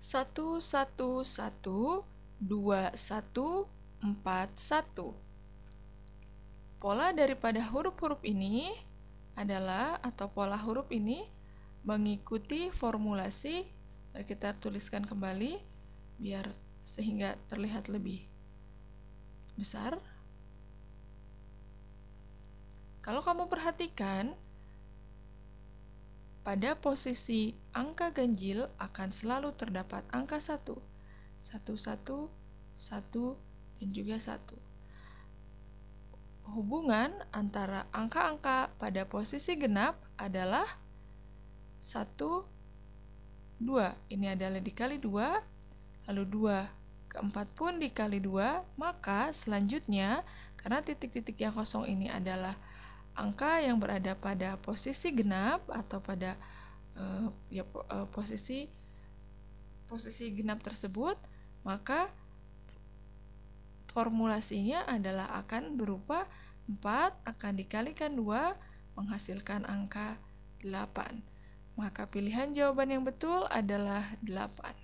satu satu satu dua satu empat satu. Pola daripada huruf-huruf ini adalah atau pola huruf ini mengikuti formulasi. Mari kita tuliskan kembali biar sehingga terlihat lebih besar. Kalau kamu perhatikan, pada posisi angka ganjil akan selalu terdapat angka 1, 1, 1, 1, dan juga 1. Hubungan antara angka-angka pada posisi genap adalah 1, 2. Ini adalah dikali 2, lalu 2. Keempat pun dikali 2, maka selanjutnya karena titik-titik yang kosong ini adalah 2, angka yang berada pada posisi genap atau pada uh, ya uh, posisi posisi genap tersebut, maka formulasinya adalah akan berupa 4 akan dikalikan 2 menghasilkan angka 8. Maka pilihan jawaban yang betul adalah 8.